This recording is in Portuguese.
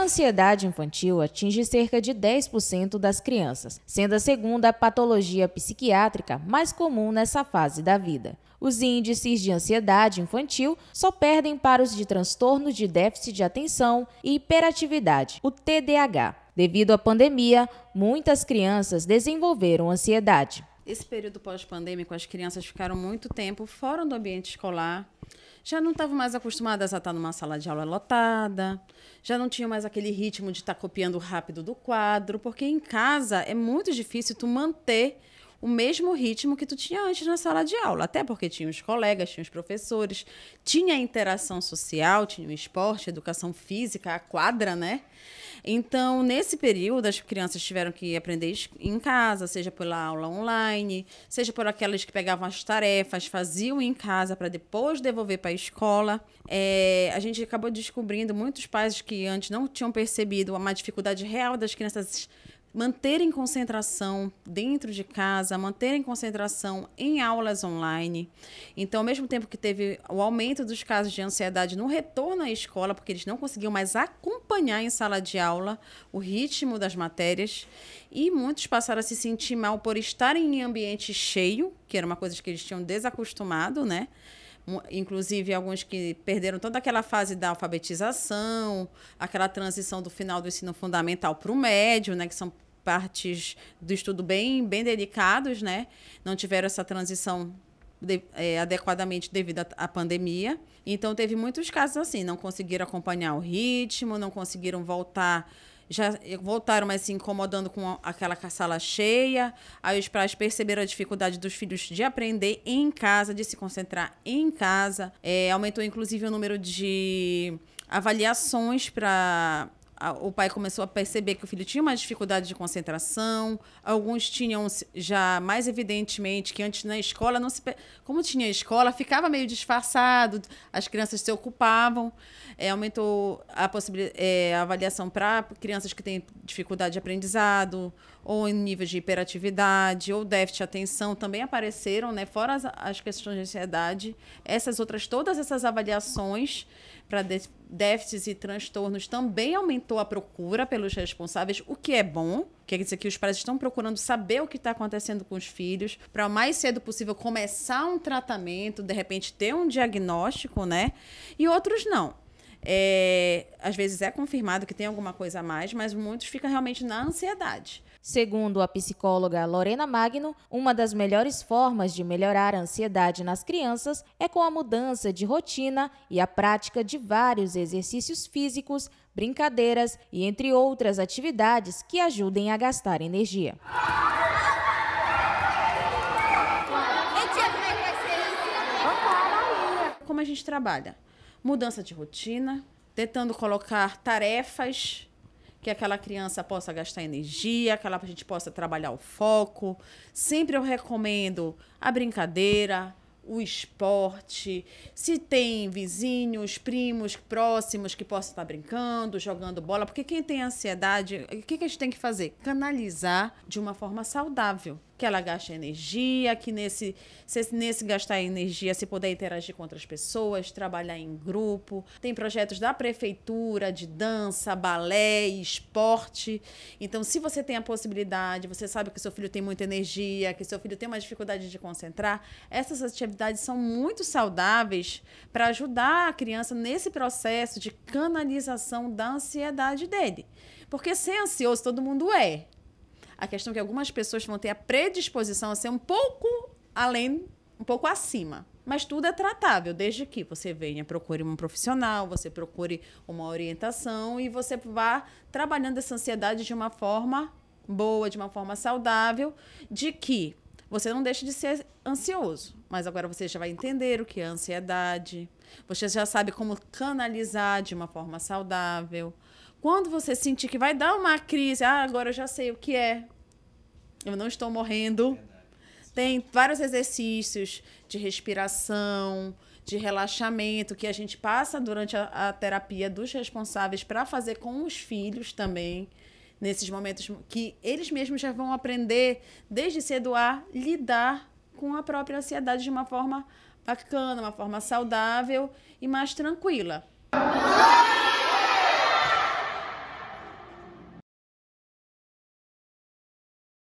A ansiedade infantil atinge cerca de 10% das crianças, sendo a segunda patologia psiquiátrica mais comum nessa fase da vida. Os índices de ansiedade infantil só perdem para os de transtorno de déficit de atenção e hiperatividade, o TDAH. Devido à pandemia, muitas crianças desenvolveram ansiedade. Esse período pós-pandêmico, as crianças ficaram muito tempo fora do ambiente escolar, já não estavam mais acostumadas a estar tá numa sala de aula lotada, já não tinham mais aquele ritmo de estar tá copiando rápido do quadro, porque em casa é muito difícil tu manter o mesmo ritmo que tu tinha antes na sala de aula. Até porque tinha os colegas, tinha os professores, tinha interação social, tinha o esporte, educação física, a quadra, né? Então, nesse período, as crianças tiveram que aprender em casa, seja pela aula online, seja por aquelas que pegavam as tarefas, faziam em casa para depois devolver para a escola. É, a gente acabou descobrindo muitos pais que antes não tinham percebido uma dificuldade real das crianças manterem concentração dentro de casa, manterem concentração em aulas online. Então, ao mesmo tempo que teve o aumento dos casos de ansiedade no retorno à escola, porque eles não conseguiam mais acompanhar em sala de aula o ritmo das matérias, e muitos passaram a se sentir mal por estarem em ambiente cheio, que era uma coisa que eles tinham desacostumado, né? inclusive alguns que perderam toda aquela fase da alfabetização, aquela transição do final do ensino fundamental para o médio, né, que são partes do estudo bem, bem delicados, né, não tiveram essa transição de, é, adequadamente devido à, à, pandemia. Então, teve muitos casos assim, não conseguiram acompanhar o ritmo, não conseguiram voltar já voltaram, mas se incomodando com aquela sala cheia. Aí os pais perceberam a dificuldade dos filhos de aprender em casa, de se concentrar em casa. É, aumentou, inclusive, o número de avaliações para a, o pai começou a perceber que o filho tinha uma dificuldade de concentração, alguns tinham já mais evidentemente que antes na escola não se como tinha escola ficava meio disfarçado, as crianças se ocupavam, é, aumentou a possibilidade é, a avaliação para crianças que têm dificuldade de aprendizado, ou em níveis de hiperatividade, ou déficit de atenção, também apareceram, né? Fora as, as questões de ansiedade, essas outras, todas essas avaliações para déficits e transtornos também aumentou a procura pelos responsáveis, o que é bom. Quer dizer que os pais estão procurando saber o que está acontecendo com os filhos, para o mais cedo possível começar um tratamento, de repente ter um diagnóstico, né? E outros não. É, às vezes é confirmado que tem alguma coisa a mais, mas muitos ficam realmente na ansiedade. Segundo a psicóloga Lorena Magno, uma das melhores formas de melhorar a ansiedade nas crianças é com a mudança de rotina e a prática de vários exercícios físicos, brincadeiras e entre outras atividades que ajudem a gastar energia. É como a gente trabalha? mudança de rotina, tentando colocar tarefas que aquela criança possa gastar energia, que ela, a gente possa trabalhar o foco. Sempre eu recomendo a brincadeira, o esporte, se tem vizinhos, primos próximos que possam estar brincando, jogando bola, porque quem tem ansiedade, o que, que a gente tem que fazer? Canalizar de uma forma saudável que ela gaste energia, que nesse, se, nesse gastar energia se puder interagir com outras pessoas, trabalhar em grupo. Tem projetos da prefeitura de dança, balé, esporte. Então, se você tem a possibilidade, você sabe que seu filho tem muita energia, que seu filho tem uma dificuldade de concentrar, essas atividades são muito saudáveis para ajudar a criança nesse processo de canalização da ansiedade dele. Porque ser ansioso todo mundo é a questão é que algumas pessoas vão ter a predisposição a ser um pouco além, um pouco acima. Mas tudo é tratável, desde que você venha, procure um profissional, você procure uma orientação e você vá trabalhando essa ansiedade de uma forma boa, de uma forma saudável, de que você não deixa de ser ansioso, mas agora você já vai entender o que é ansiedade, você já sabe como canalizar de uma forma saudável. Quando você sentir que vai dar uma crise, ah, agora eu já sei o que é, eu não estou morrendo. Tem vários exercícios de respiração, de relaxamento que a gente passa durante a, a terapia dos responsáveis para fazer com os filhos também. Nesses momentos que eles mesmos já vão aprender desde cedo a lidar com a própria ansiedade de uma forma bacana, uma forma saudável e mais tranquila.